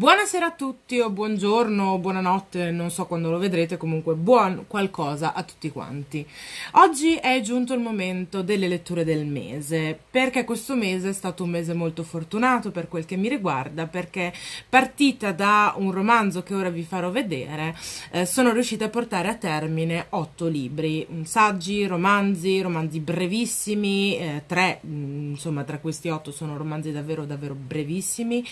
Buonasera a tutti o buongiorno o buonanotte, non so quando lo vedrete, comunque buon qualcosa a tutti quanti. Oggi è giunto il momento delle letture del mese, perché questo mese è stato un mese molto fortunato per quel che mi riguarda, perché partita da un romanzo che ora vi farò vedere, eh, sono riuscita a portare a termine otto libri, mm, saggi, romanzi, romanzi brevissimi, eh, tre, mm, insomma tra questi otto sono romanzi davvero davvero brevissimi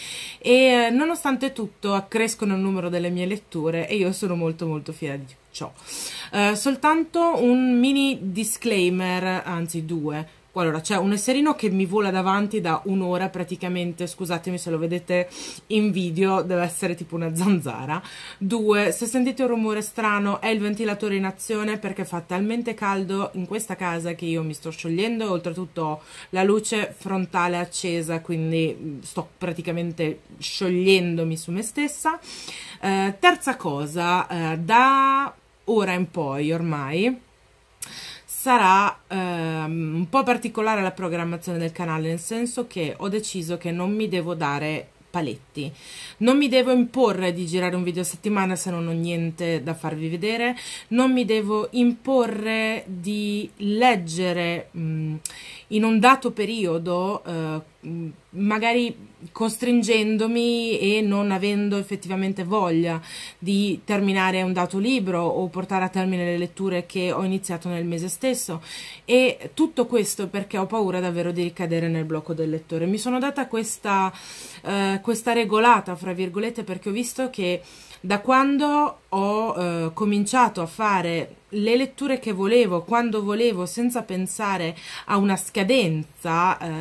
e eh, nonostante nonostante tutto accrescono il numero delle mie letture e io sono molto molto fiera di ciò. Uh, soltanto un mini disclaimer, anzi due allora c'è un esserino che mi vola davanti da un'ora praticamente, scusatemi se lo vedete in video, deve essere tipo una zanzara. Due, se sentite un rumore strano è il ventilatore in azione perché fa talmente caldo in questa casa che io mi sto sciogliendo e oltretutto la luce frontale accesa, quindi mm, sto praticamente sciogliendomi su me stessa. Eh, terza cosa, eh, da ora in poi ormai sarà ehm, un po' particolare la programmazione del canale, nel senso che ho deciso che non mi devo dare paletti. Non mi devo imporre di girare un video a settimana se non ho niente da farvi vedere, non mi devo imporre di leggere mh, in un dato periodo eh, Mm, magari costringendomi e non avendo effettivamente voglia di terminare un dato libro o portare a termine le letture che ho iniziato nel mese stesso e tutto questo perché ho paura davvero di ricadere nel blocco del lettore. Mi sono data questa, eh, questa regolata, fra virgolette, perché ho visto che da quando ho eh, cominciato a fare le letture che volevo, quando volevo, senza pensare a una scadenza, eh,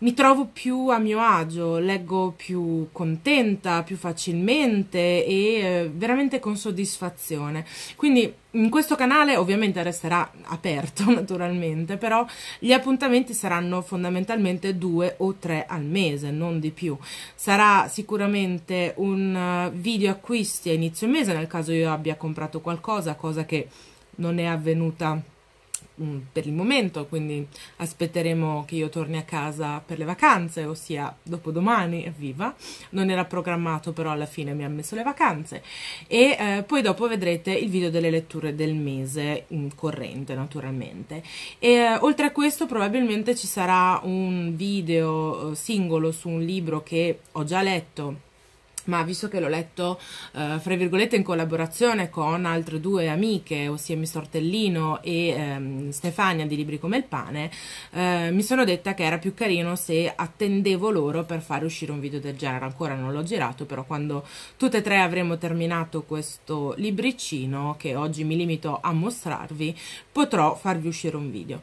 mi trovo più a mio agio, leggo più contenta, più facilmente e eh, veramente con soddisfazione. Quindi in questo canale ovviamente resterà aperto naturalmente, però gli appuntamenti saranno fondamentalmente due o tre al mese, non di più. Sarà sicuramente un eh, video acquisti a inizio mese nel caso io abbia comprato qualcosa, cosa che non è avvenuta Mm, per il momento, quindi aspetteremo che io torni a casa per le vacanze, ossia dopodomani, evviva. Non era programmato, però alla fine mi ha messo le vacanze. E eh, poi dopo vedrete il video delle letture del mese mm, corrente, naturalmente. E eh, oltre a questo probabilmente ci sarà un video eh, singolo su un libro che ho già letto ma visto che l'ho letto eh, fra virgolette in collaborazione con altre due amiche, ossia Miss Tortellino e ehm, Stefania di Libri come il pane, eh, mi sono detta che era più carino se attendevo loro per fare uscire un video del genere. Ancora non l'ho girato, però quando tutte e tre avremo terminato questo libricino che oggi mi limito a mostrarvi, potrò farvi uscire un video.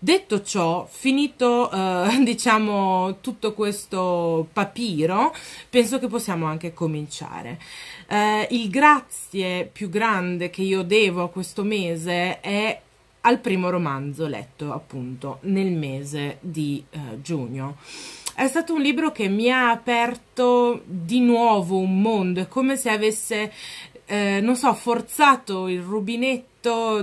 Detto ciò, finito eh, diciamo tutto questo papiro, penso che possiamo anche cominciare. Eh, il grazie più grande che io devo a questo mese è al primo romanzo letto appunto nel mese di eh, giugno. È stato un libro che mi ha aperto di nuovo un mondo, è come se avesse, eh, non so, forzato il rubinetto effetto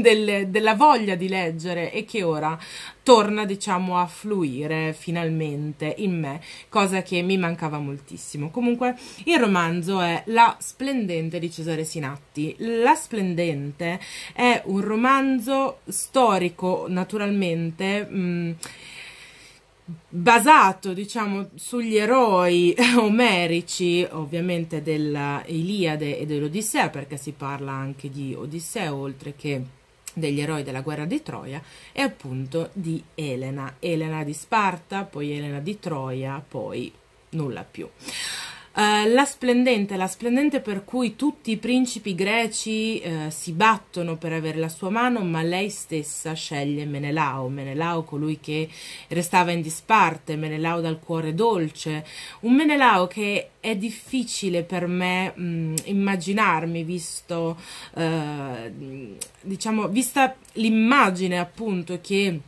del, della voglia di leggere e che ora torna diciamo a fluire finalmente in me, cosa che mi mancava moltissimo. Comunque il romanzo è La Splendente di Cesare Sinatti. La Splendente è un romanzo storico naturalmente mh, mm, basato diciamo sugli eroi omerici ovviamente dell'Iliade e dell'Odissea perché si parla anche di Odisseo oltre che degli eroi della guerra di Troia e appunto di Elena, Elena di Sparta, poi Elena di Troia, poi nulla più. Eh, la splendente, la splendente per cui tutti i principi greci uh, si battono per avere la sua mano, ma lei stessa sceglie Menelao, Menelao colui che restava in disparte, Menelao dal cuore dolce, un Menelao che è difficile per me mh, mm, immaginarmi visto uh, diciamo vista l'immagine appunto che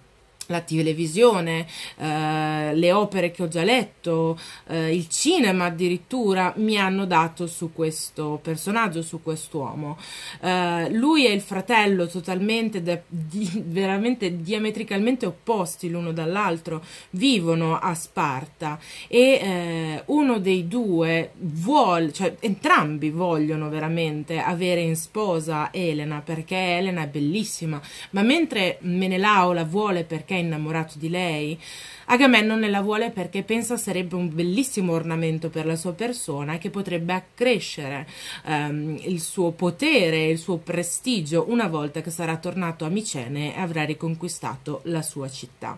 la televisione, eh, le opere che ho già letto, eh, il cinema addirittura mi hanno dato su questo personaggio, su quest'uomo. Eh, lui e il fratello totalmente, de- di- veramente diametricalmente opposti l'uno dall'altro, vivono a Sparta e eh, uno dei due vuole, cioè entrambi vogliono veramente avere in sposa Elena perché Elena è bellissima, ma mentre Menelao la vuole perché è innamorato di lei. Agamennone la vuole perché pensa sarebbe un bellissimo ornamento per la sua persona che potrebbe accrescere ehm, il suo potere, il suo prestigio una volta che sarà tornato a Micene e avrà riconquistato la sua città.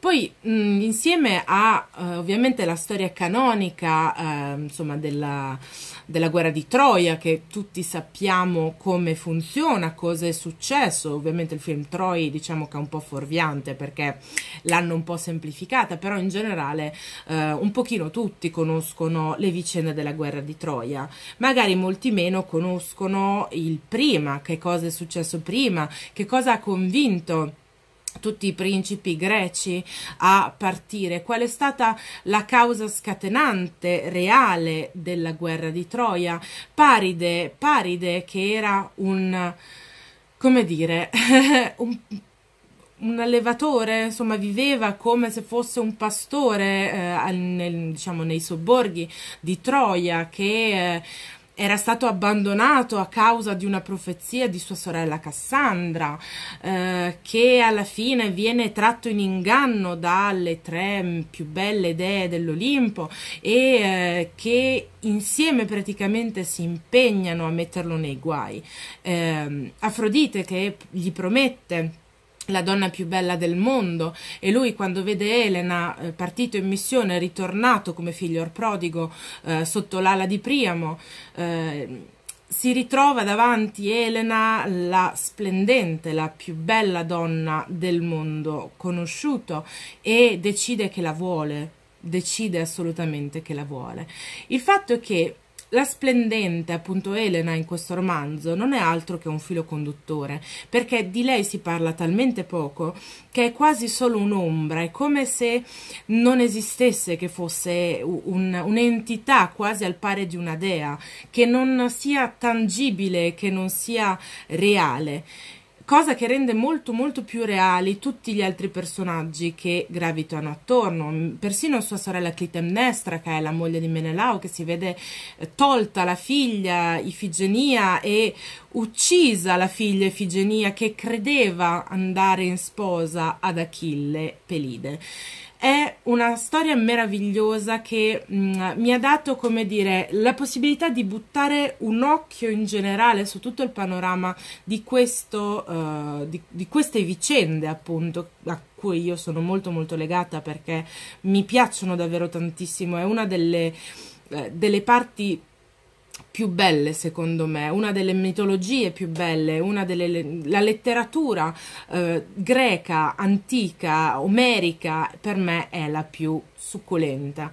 Poi mh, insieme a uh, ovviamente la storia canonica uh, insomma, della, della, guerra di Troia che tutti sappiamo come funziona, cosa è successo, ovviamente il film Troy diciamo che è un po' fuorviante perché l'hanno un po' semplificata, però in generale uh, un pochino tutti conoscono le vicende della guerra di Troia, magari molti meno conoscono il prima, che cosa è successo prima, che cosa ha convinto tutti i principi greci a partire. Qual è stata la causa scatenante reale della guerra di Troia? Paride, Paride che era un, come dire, un un allevatore, insomma, viveva come se fosse un pastore eh, nel, diciamo, nei sobborghi di Troia che eh, era stato abbandonato a causa di una profezia di sua sorella Cassandra, eh, che alla fine viene tratto in inganno dalle tre più belle dee dell'Olimpo e eh, che insieme praticamente si impegnano a metterlo nei guai. Eh, Afrodite che gli promette la donna più bella del mondo e lui quando vede Elena eh, partito in missione ritornato come figlio prodigo eh, sotto l'ala di Priamo eh, si ritrova davanti Elena la splendente, la più bella donna del mondo conosciuto e decide che la vuole, decide assolutamente che la vuole. Il fatto è che la splendente, appunto, Elena in questo romanzo non è altro che un filo conduttore, perché di lei si parla talmente poco che è quasi solo un'ombra, è come se non esistesse, che fosse un, un'entità quasi al pari di una dea, che non sia tangibile, che non sia reale cosa che rende molto molto più reali tutti gli altri personaggi che gravitano attorno, mm, persino sua sorella Clitemnestra che è la moglie di Menelao che si vede eh, tolta la figlia Ifigenia e uccisa la figlia Ifigenia che credeva andare in sposa ad Achille Pelide. È una storia meravigliosa che mh, mm, mi ha dato, come dire, la possibilità di buttare un occhio in generale su tutto il panorama di, questo, uh, di, di queste vicende, appunto, a cui io sono molto molto legata perché mi piacciono davvero tantissimo. È una delle, eh, delle parti più belle secondo me, una delle mitologie più belle, una delle la letteratura eh, greca, antica, omerica per me è la più succulenta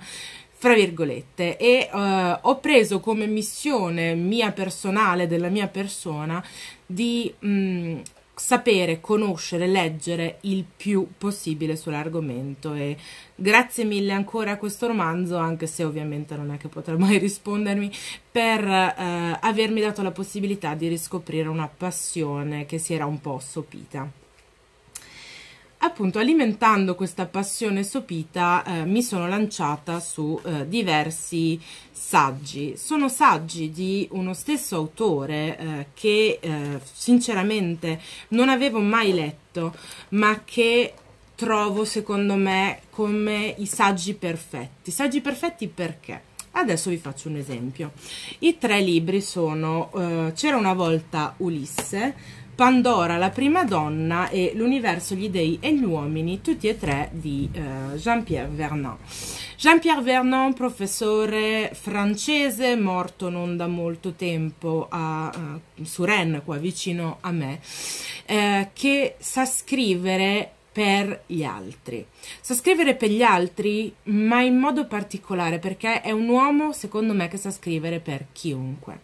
fra virgolette, e uh, ho preso come missione mia personale, della mia persona, di mh, mm, sapere, conoscere, leggere il più possibile sull'argomento e grazie mille ancora a questo romanzo, anche se ovviamente non è che potrà mai rispondermi, per eh, avermi dato la possibilità di riscoprire una passione che si era un po' sopita appunto alimentando questa passione sopita eh, mi sono lanciata su eh, diversi saggi. Sono saggi di uno stesso autore eh, che eh, sinceramente non avevo mai letto, ma che trovo secondo me come i saggi perfetti. Saggi perfetti perché? Adesso vi faccio un esempio. I tre libri sono eh, C'era una volta Ulisse, Pandora, la prima donna e l'universo, gli dei e gli uomini, tutti e tre di eh, Jean-Pierre Vernon. Jean-Pierre Vernon, professore francese, morto non da molto tempo a uh, eh, Suren, qua vicino a me, eh, che sa scrivere per gli altri. Sa scrivere per gli altri, ma in modo particolare, perché è un uomo, secondo me, che sa scrivere per chiunque.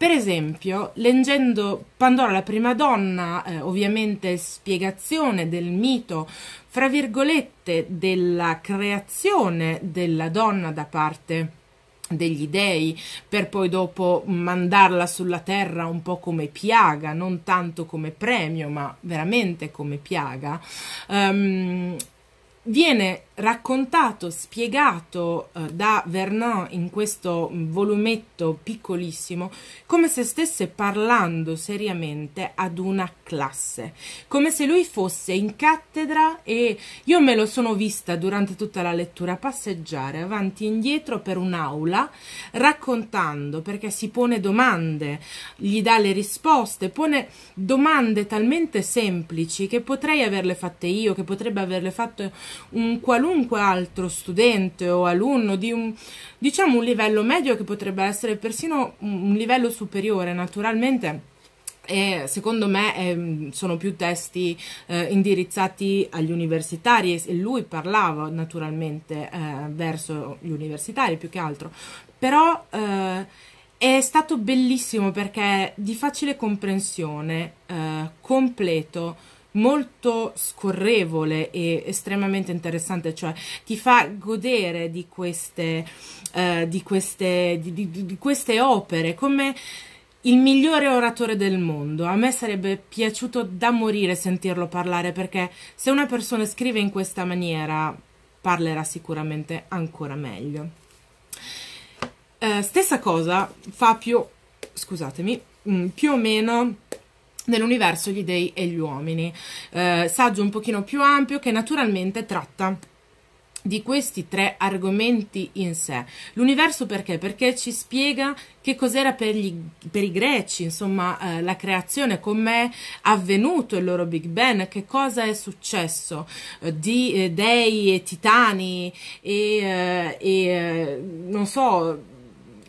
Per esempio, leggendo Pandora la prima donna, eh, ovviamente spiegazione del mito, fra virgolette, della creazione della donna da parte degli dei per poi dopo mandarla sulla terra un po' come piaga, non tanto come premio, ma veramente come piaga. Um, viene raccontato, spiegato eh, da Vernon in questo volumetto piccolissimo, come se stesse parlando seriamente ad una classe, come se lui fosse in cattedra e io me lo sono vista durante tutta la lettura passeggiare avanti e indietro per un'aula raccontando perché si pone domande, gli dà le risposte, pone domande talmente semplici che potrei averle fatte io, che potrebbe averle fatto un qualunque qualunque altro studente o alunno di un, diciamo, un livello medio che potrebbe essere persino un livello superiore, naturalmente. E secondo me eh, sono più testi eh, indirizzati agli universitari e lui parlava naturalmente eh, verso gli universitari più che altro, però eh, è stato bellissimo perché di facile comprensione, eh, completo, molto scorrevole e estremamente interessante, cioè ti fa godere di queste, eh, di queste, di, di, di queste opere come il migliore oratore del mondo. A me sarebbe piaciuto da morire sentirlo parlare perché se una persona scrive in questa maniera parlerà sicuramente ancora meglio. Eh, stessa cosa fa più, scusatemi, mm, più o meno nell'universo gli dei e gli uomini. Eh, saggio un pochino più ampio che naturalmente tratta di questi tre argomenti in sé. L'universo perché? Perché ci spiega che cos'era per, gli, per i greci, insomma, eh, la creazione, com'è avvenuto il loro Big Bang, che cosa è successo eh, di eh, dei e titani e, eh, e eh, non so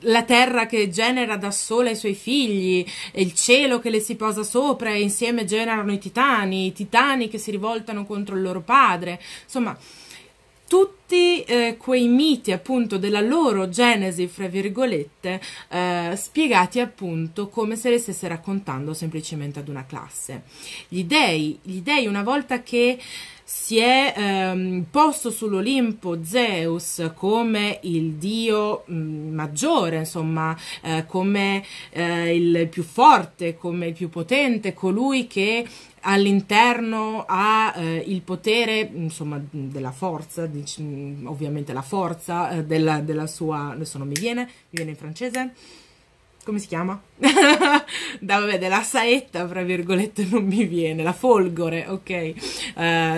la terra che genera da sola i suoi figli, il cielo che le si posa sopra e insieme generano i titani, i titani che si rivoltano contro il loro padre, insomma tutti eh, quei miti appunto della loro genesi, fra virgolette, eh, spiegati appunto come se le stesse raccontando semplicemente ad una classe. Gli dei, gli dei una volta che si è ehm, posto sull'Olimpo Zeus come il dio mh, maggiore, insomma, eh, come eh, il più forte, come il più potente, colui che all'interno ha eh, il potere, insomma, della forza, dic- ovviamente la forza eh, della, della, sua, adesso non mi viene, mi viene in francese, come si chiama? da, vabbè, della saetta, fra virgolette, non mi viene, la folgore, ok? Eh,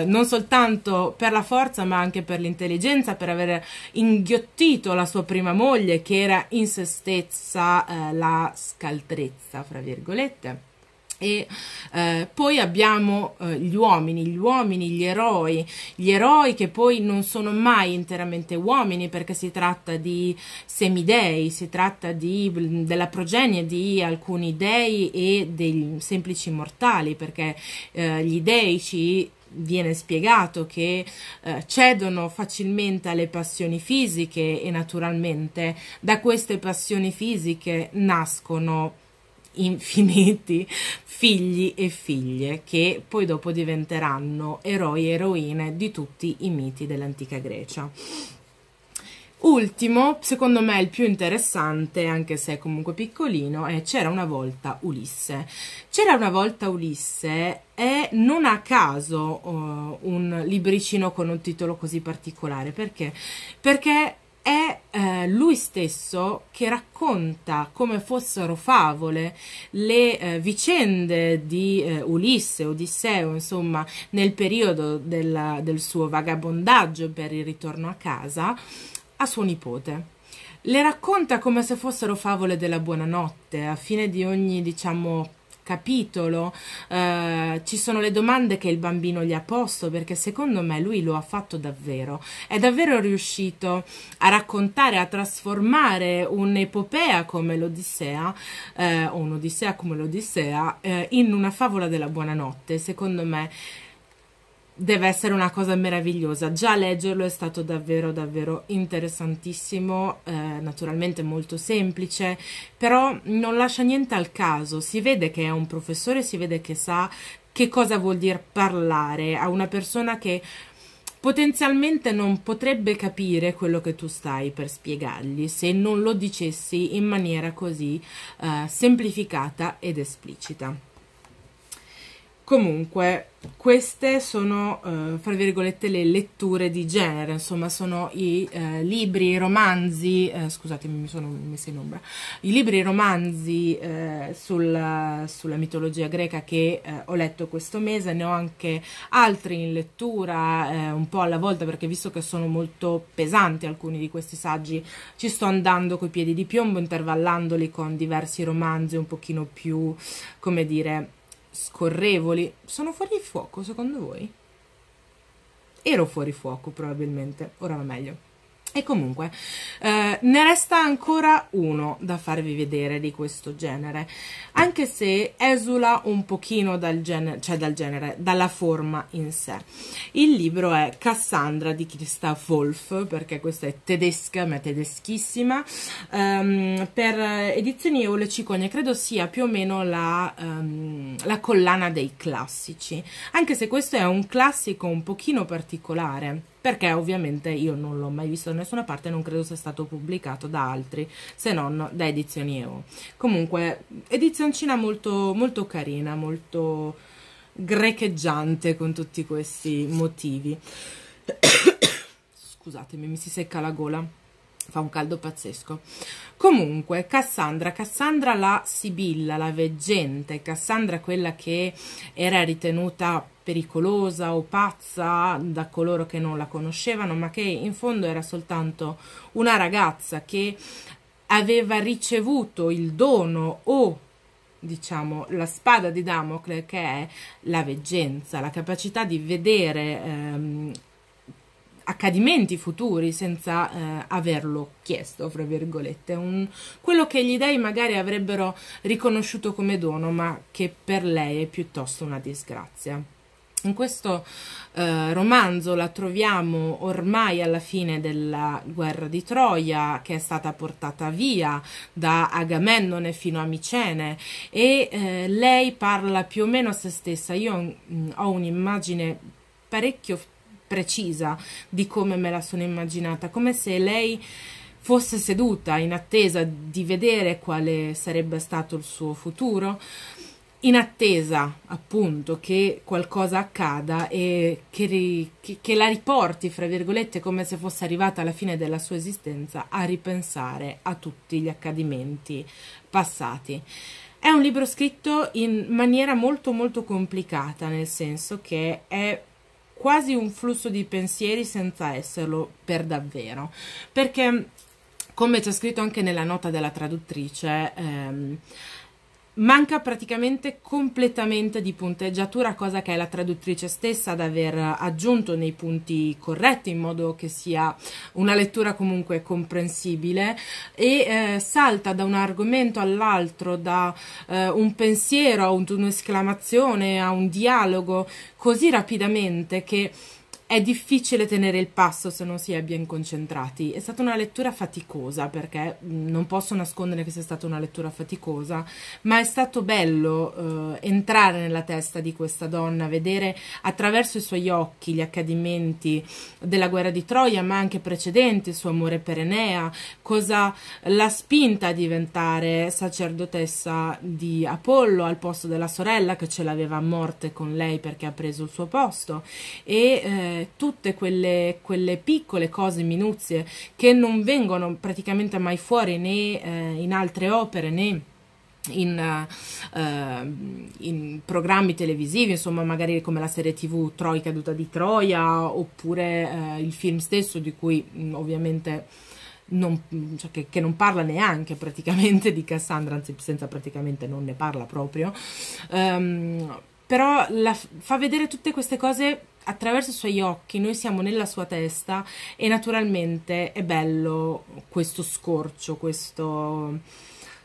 non soltanto per la forza, ma anche per l'intelligenza, per aver inghiottito la sua prima moglie, che era in se stessa eh, la scaltrezza, fra virgolette e eh, poi abbiamo eh, gli uomini, gli uomini, gli eroi, gli eroi che poi non sono mai interamente uomini perché si tratta di semidei, si tratta di, della progenie di alcuni dei e dei semplici mortali perché eh, gli dei ci viene spiegato che eh, cedono facilmente alle passioni fisiche e naturalmente da queste passioni fisiche nascono infiniti figli e figlie che poi dopo diventeranno eroi e eroine di tutti i miti dell'antica Grecia. Ultimo, secondo me il più interessante, anche se è comunque piccolino, è C'era una volta Ulisse. C'era una volta Ulisse è non a caso uh, un libricino con un titolo così particolare, perché? Perché è eh, lui stesso che racconta come fossero favole le eh, vicende di eh, Ulisse, Odisseo, insomma, nel periodo della, del suo vagabondaggio per il ritorno a casa, a suo nipote le racconta come se fossero favole della buonanotte, a fine di ogni, diciamo, capitolo, eh, ci sono le domande che il bambino gli ha posto perché secondo me lui lo ha fatto davvero, è davvero riuscito a raccontare, a trasformare un'epopea come l'Odissea eh, o un'Odissea come l'Odissea eh, in una favola della buonanotte, secondo me deve essere una cosa meravigliosa. Già leggerlo è stato davvero davvero interessantissimo, eh, naturalmente molto semplice, però non lascia niente al caso. Si vede che è un professore, si vede che sa che cosa vuol dire parlare a una persona che potenzialmente non potrebbe capire quello che tu stai per spiegargli se non lo dicessi in maniera così eh, semplificata ed esplicita comunque queste sono eh, fra virgolette le letture di genere insomma sono i eh, libri i romanzi eh, scusatemi mi sono messa in ombra i libri i romanzi eh, sulla, sulla, mitologia greca che eh, ho letto questo mese ne ho anche altri in lettura eh, un po' alla volta perché visto che sono molto pesanti alcuni di questi saggi ci sto andando coi piedi di piombo intervallandoli con diversi romanzi un pochino più come dire scorrevoli, sono fuori fuoco secondo voi? Ero fuori fuoco probabilmente, ora va meglio. E comunque eh, ne resta ancora uno da farvi vedere di questo genere, anche se esula un pochino dal, genere, cioè dal genere, dalla forma in sé. Il libro è Cassandra di Christa Wolf, perché questa è tedesca, ma è tedeschissima, um, per edizioni Eole Cicogne, credo sia più o meno la, um, la collana dei classici, anche se questo è un classico un pochino particolare perché ovviamente io non l'ho mai visto da nessuna parte e non credo sia stato pubblicato da altri se non da Edizioni EO. Comunque, edizioncina molto, molto carina, molto grecheggiante con tutti questi motivi. Scusatemi, mi si secca la gola fa un caldo pazzesco comunque Cassandra Cassandra la Sibilla la veggente Cassandra quella che era ritenuta pericolosa o pazza da coloro che non la conoscevano ma che in fondo era soltanto una ragazza che aveva ricevuto il dono o diciamo, la spada di Damocle che è la veggenza, la capacità di vedere ehm, accadimenti futuri senza eh, averlo chiesto, fra virgolette, un, quello che gli dei magari avrebbero riconosciuto come dono, ma che per lei è piuttosto una disgrazia. In questo eh, romanzo la troviamo ormai alla fine della guerra di Troia, che è stata portata via da Agamennone fino a Micene, e eh, lei parla più o meno a se stessa. Io mh, mm, ho un'immagine parecchio precisa di come me la sono immaginata, come se lei fosse seduta in attesa di vedere quale sarebbe stato il suo futuro, in attesa appunto che qualcosa accada e che, ri, che, che, la riporti, fra virgolette, come se fosse arrivata alla fine della sua esistenza a ripensare a tutti gli accadimenti passati. È un libro scritto in maniera molto molto complicata, nel senso che è quasi un flusso di pensieri senza esserlo per davvero, perché come c'è scritto anche nella nota della traduttrice, ehm, manca praticamente completamente di punteggiatura, cosa che è la traduttrice stessa ad aver aggiunto nei punti corretti in modo che sia una lettura comunque comprensibile e eh, salta da un argomento all'altro, da eh, un pensiero a un, un'esclamazione a un dialogo così rapidamente che è difficile tenere il passo se non si è ben concentrati. È stata una lettura faticosa perché mm, non posso nascondere che sia stata una lettura faticosa, ma è stato bello eh, entrare nella testa di questa donna, vedere attraverso i suoi occhi gli accadimenti della guerra di Troia, ma anche precedenti, il suo amore per Enea, cosa l'ha spinta a diventare sacerdotessa di Apollo al posto della sorella che ce l'aveva a morte con lei perché ha preso il suo posto e eh, tutte quelle, quelle, piccole cose, minuzie, che non vengono praticamente mai fuori né eh, in altre opere né in, uh, in, programmi televisivi, insomma, magari come la serie TV Troi caduta di Troia, oppure uh, il film stesso di cui mh, ovviamente non, cioè che, che, non parla neanche praticamente di Cassandra, anzi senza praticamente non ne parla proprio. Um, però la, fa vedere tutte queste cose attraverso i suoi occhi, noi siamo nella sua testa e naturalmente è bello questo scorcio, questo,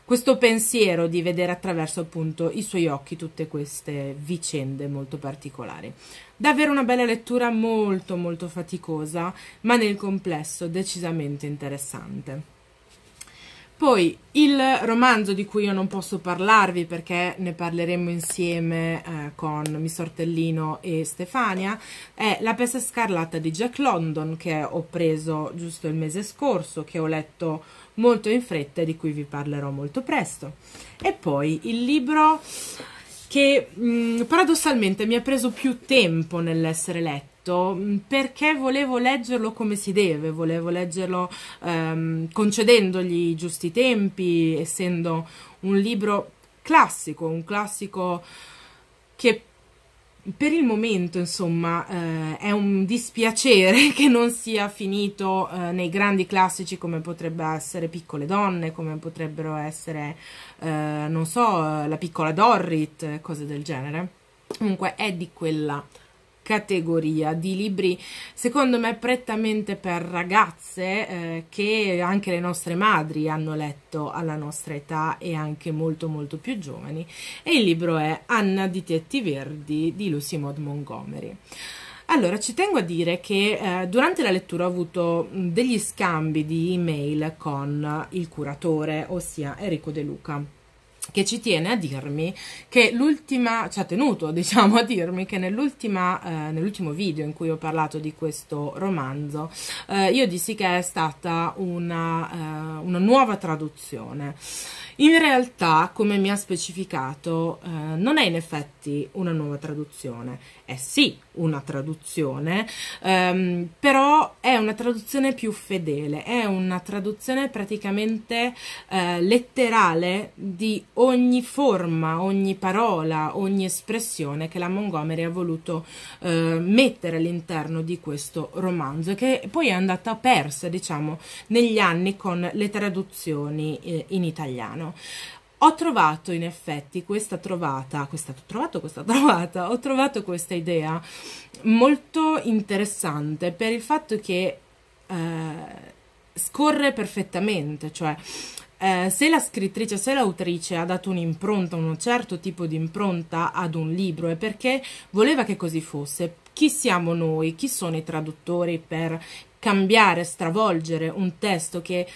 questo pensiero di vedere attraverso appunto i suoi occhi tutte queste vicende molto particolari. Davvero una bella lettura molto molto faticosa, ma nel complesso decisamente interessante. Poi il romanzo di cui io non posso parlarvi perché ne parleremo insieme eh, con Missortellino e Stefania è La peste scarlatta di Jack London che ho preso giusto il mese scorso, che ho letto molto in fretta e di cui vi parlerò molto presto. E poi il libro che mh, mm, paradossalmente mi ha preso più tempo nell'essere letto letto mm, perché volevo leggerlo come si deve, volevo leggerlo ehm, concedendogli i giusti tempi, essendo un libro classico, un classico che per il momento, insomma, eh, è un dispiacere che non sia finito eh, nei grandi classici come potrebbe essere Piccole Donne, come potrebbero essere, eh, non so, eh, La piccola Dorrit, cose del genere. Comunque è di quella categoria di libri secondo me prettamente per ragazze eh, che anche le nostre madri hanno letto alla nostra età e anche molto molto più giovani e il libro è Anna di Tetti Verdi di Lucy Maud Montgomery. Allora, ci tengo a dire che eh, durante la lettura ho avuto mm, degli scambi di email con il curatore, ossia Enrico De Luca che ci tiene a dirmi che l'ultima, ci ha tenuto diciamo a dirmi che nell'ultima, eh, nell'ultimo video in cui ho parlato di questo romanzo, eh, io dissi che è stata una, eh, una, nuova traduzione. In realtà, come mi ha specificato, eh, non è in effetti infatti una nuova traduzione, è eh sì una traduzione, ehm, però è una traduzione più fedele, è una traduzione praticamente eh, letterale di ogni forma, ogni parola, ogni espressione che la Montgomery ha voluto eh, mettere all'interno di questo romanzo, che poi è andata persa, diciamo, negli anni con le traduzioni eh, in italiano ho trovato in effetti questa trovata, questa, trovato questa trovata, ho trovato questa idea molto interessante per il fatto che eh, scorre perfettamente, cioè eh, se la scrittrice, se l'autrice ha dato un'impronta, un certo tipo di impronta ad un libro è perché voleva che così fosse. Chi siamo noi? Chi sono i traduttori per cambiare, stravolgere un testo che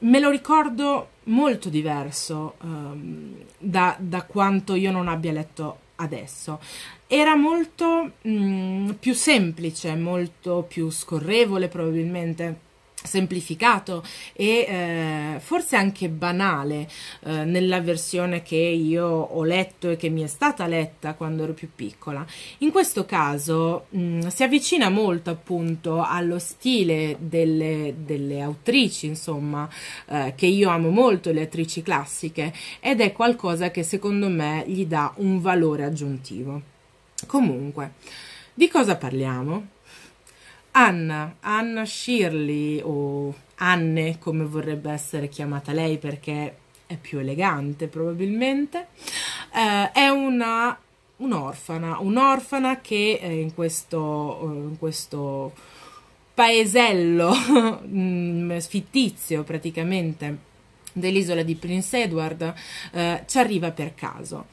me lo ricordo molto diverso um, da, da, quanto io non abbia letto adesso. Era molto mh, mm, più semplice, molto più scorrevole probabilmente semplificato e eh, forse anche banale eh, nella versione che io ho letto e che mi è stata letta quando ero più piccola. In questo caso mh, mm, si avvicina molto appunto allo stile delle, delle autrici, insomma, eh, che io amo molto, le attrici classiche, ed è qualcosa che secondo me gli dà un valore aggiuntivo. Comunque, di cosa parliamo? Anna, Anna Shirley o Anne come vorrebbe essere chiamata lei perché è più elegante probabilmente, eh, è una un'orfana, un'orfana che eh, in questo, eh, in questo paesello mm, fittizio praticamente dell'isola di Prince Edward eh, ci arriva per caso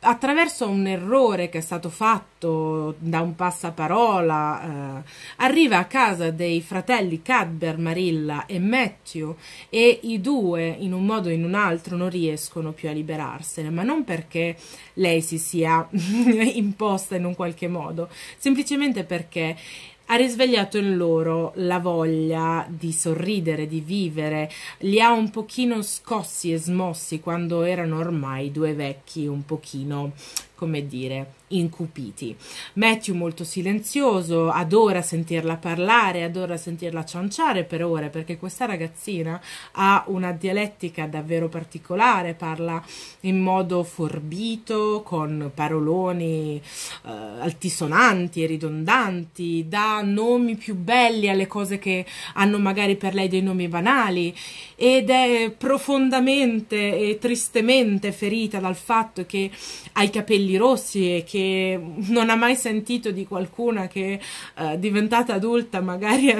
attraverso un errore che è stato fatto da un passaparola, eh, arriva a casa dei fratelli Cadber, Marilla e Matthew e i due in un modo o in un altro non riescono più a liberarsene, ma non perché lei si sia imposta in un qualche modo, semplicemente perché ha risvegliato in loro la voglia di sorridere, di vivere, li ha un pochino scossi e smossi quando erano ormai due vecchi un pochino come dire, incupiti. Matthew molto silenzioso, adora sentirla parlare, adora sentirla cianciare per ore, perché questa ragazzina ha una dialettica davvero particolare, parla in modo forbito, con paroloni eh, altisonanti e ridondanti, dà nomi più belli alle cose che hanno magari per lei dei nomi banali ed è profondamente e tristemente ferita dal fatto che ha i capelli capelli rossi e che non ha mai sentito di qualcuna che eh, diventata adulta magari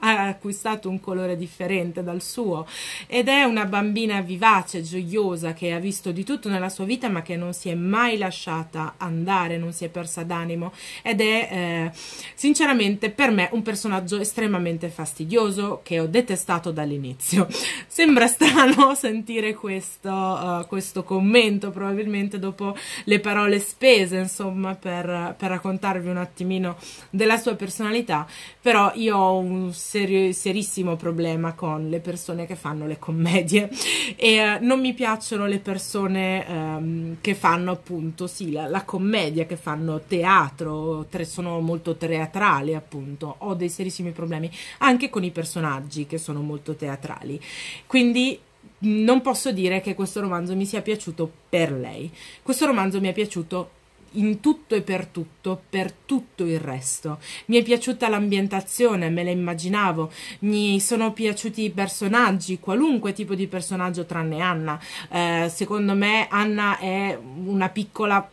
ha acquistato un colore differente dal suo ed è una bambina vivace, gioiosa che ha visto di tutto nella sua vita ma che non si è mai lasciata andare, non si è persa d'animo ed è eh, sinceramente per me un personaggio estremamente fastidioso che ho detestato dall'inizio. Sembra strano sentire questo, uh, questo commento probabilmente dopo le parole spese insomma per, per raccontarvi un attimino della sua personalità però io ho un serio, serissimo problema con le persone che fanno le commedie e uh, non mi piacciono le persone um, che fanno appunto sì la, la commedia, che fanno teatro, tre, sono molto teatrali appunto, ho dei serissimi problemi anche con i personaggi che sono molto teatrali, quindi non posso dire che questo romanzo mi sia piaciuto per lei, questo romanzo mi è piaciuto in tutto e per tutto, per tutto il resto. Mi è piaciuta l'ambientazione, me la immaginavo, mi sono piaciuti i personaggi, qualunque tipo di personaggio tranne Anna. Eh, secondo me Anna è una piccola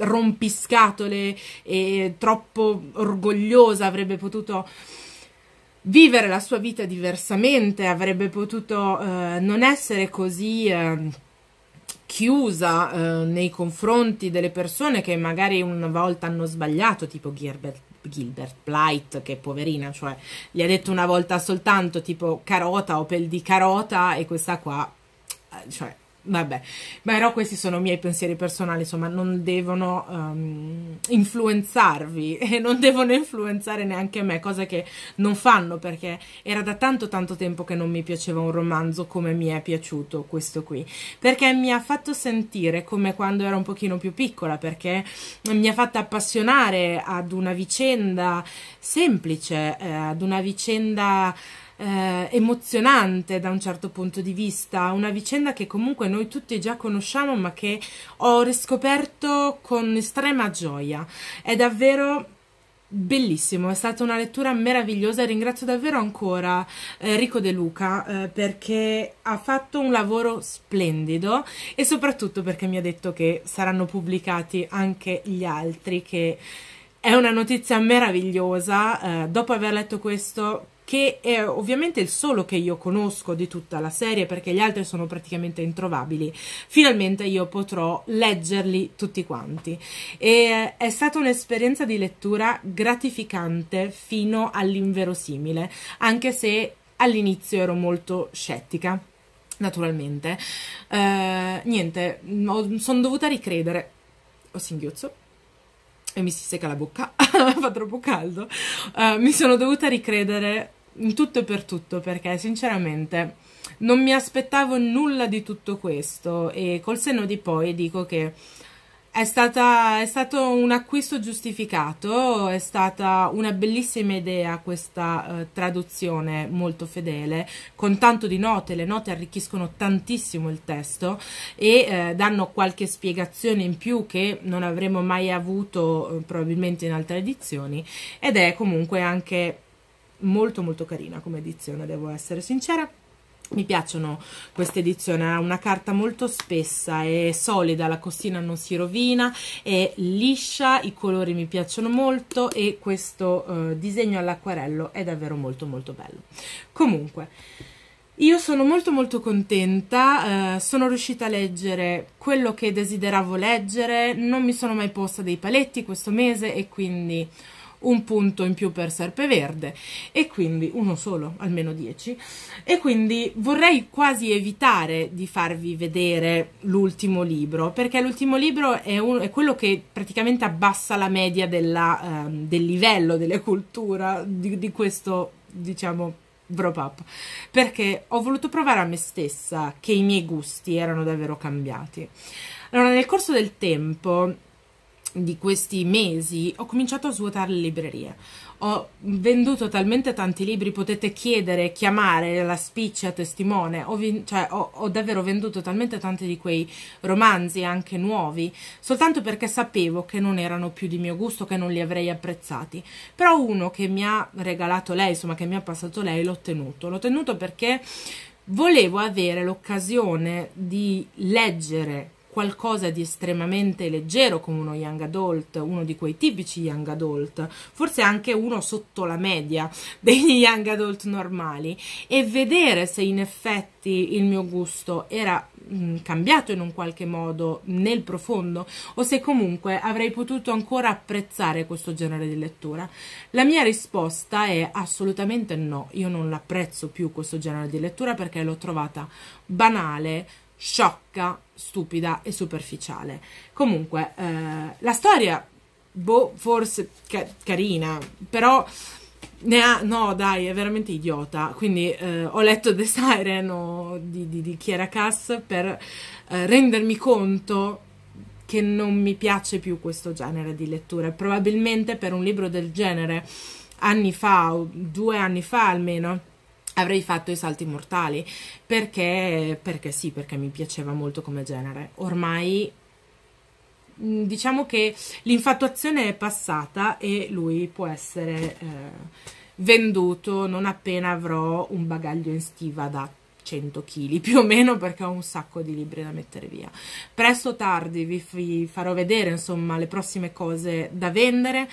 rompiscatole e troppo orgogliosa, avrebbe potuto vivere la sua vita diversamente, avrebbe potuto eh, non essere così... Eh, chiusa eh, nei confronti delle persone che magari una volta hanno sbagliato, tipo Gilbert, Gilbert Blight, che poverina, cioè gli ha detto una volta soltanto tipo carota o pel di carota e questa qua, eh, cioè vabbè, però questi sono i miei pensieri personali, insomma, non devono um, influenzarvi e non devono influenzare neanche me, cosa che non fanno perché era da tanto tanto tempo che non mi piaceva un romanzo come mi è piaciuto questo qui, perché mi ha fatto sentire come quando ero un pochino più piccola, perché mi ha fatto appassionare ad una vicenda semplice, eh, ad una vicenda eh, emozionante da un certo punto di vista, una vicenda che comunque noi tutti già conosciamo ma che ho riscoperto con estrema gioia. È davvero bellissimo, è stata una lettura meravigliosa e ringrazio davvero ancora Enrico eh, De Luca eh, perché ha fatto un lavoro splendido e soprattutto perché mi ha detto che saranno pubblicati anche gli altri che è una notizia meravigliosa, eh, dopo aver letto questo che è ovviamente il solo che io conosco di tutta la serie perché gli altri sono praticamente introvabili. Finalmente io potrò leggerli tutti quanti. E eh, è stata un'esperienza di lettura gratificante fino all'inverosimile, anche se all'inizio ero molto scettica. Naturalmente, eh, niente, sono dovuta ricredere. Ho singhiozzo e mi si secca la bocca, fa troppo caldo. Uh, mi sono dovuta ricredere in tutto e per tutto perché sinceramente non mi aspettavo nulla di tutto questo e col senno di poi dico che è, stata, è stato un acquisto giustificato, è stata una bellissima idea questa eh, traduzione molto fedele, con tanto di note, le note arricchiscono tantissimo il testo e eh, danno qualche spiegazione in più che non avremmo mai avuto eh, probabilmente in altre edizioni ed è comunque anche molto molto carina come edizione, devo essere sincera. Mi piacciono queste edizioni, ha una carta molto spessa e solida, la costina non si rovina, è liscia, i colori mi piacciono molto e questo eh, disegno all'acquarello è davvero molto molto bello. Comunque, io sono molto molto contenta, eh, sono riuscita a leggere quello che desideravo leggere, non mi sono mai posta dei paletti questo mese e quindi un punto in più per Serpeverde e quindi uno solo, almeno 10. E quindi vorrei quasi evitare di farvi vedere l'ultimo libro, perché l'ultimo libro è, un, è quello che praticamente abbassa la media della, eh, del livello delle culture di, di questo, diciamo, Brop Up perché ho voluto provare a me stessa che i miei gusti erano davvero cambiati. Allora, nel corso del tempo di questi mesi ho cominciato a svuotare le librerie ho venduto talmente tanti libri potete chiedere, chiamare la spiccia testimone ho, cioè, ho, ho, davvero venduto talmente tanti di quei romanzi anche nuovi soltanto perché sapevo che non erano più di mio gusto che non li avrei apprezzati però uno che mi ha regalato lei insomma che mi ha passato lei l'ho tenuto l'ho tenuto perché volevo avere l'occasione di leggere qualcosa di estremamente leggero come uno young adult, uno di quei tipici young adult, forse anche uno sotto la media degli young adult normali e vedere se in effetti il mio gusto era mh, mm, cambiato in un qualche modo nel profondo o se comunque avrei potuto ancora apprezzare questo genere di lettura. La mia risposta è assolutamente no, io non l'apprezzo più questo genere di lettura perché l'ho trovata banale, sciocca, stupida e superficiale. Comunque, eh, la storia, boh, forse ca carina, però ne ha, no dai, è veramente idiota. Quindi eh, ho letto The Siren o di, di, di Chiara Cass per eh, rendermi conto che non mi piace più questo genere di letture. Probabilmente per un libro del genere, anni fa, o due anni fa almeno, avrei fatto i salti mortali perché, perché sì, perché mi piaceva molto come genere. Ormai mm, diciamo che l'infatuazione è passata e lui può essere eh, venduto non appena avrò un bagaglio in stiva adatto. 100 kg più o meno perché ho un sacco di libri da mettere via. Presto o tardi vi, vi farò vedere insomma le prossime cose da vendere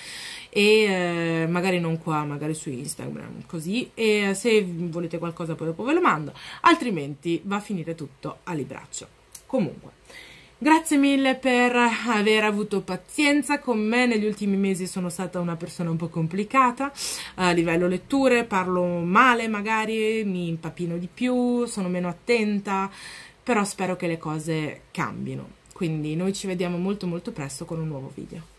e eh, magari non qua, magari su Instagram, così e eh, se volete qualcosa poi dopo ve lo mando, altrimenti va a finire tutto a libraccio. Comunque Grazie mille per aver avuto pazienza con me, negli ultimi mesi sono stata una persona un po' complicata a livello letture, parlo male magari, mi impapino di più, sono meno attenta, però spero che le cose cambino. Quindi noi ci vediamo molto molto presto con un nuovo video.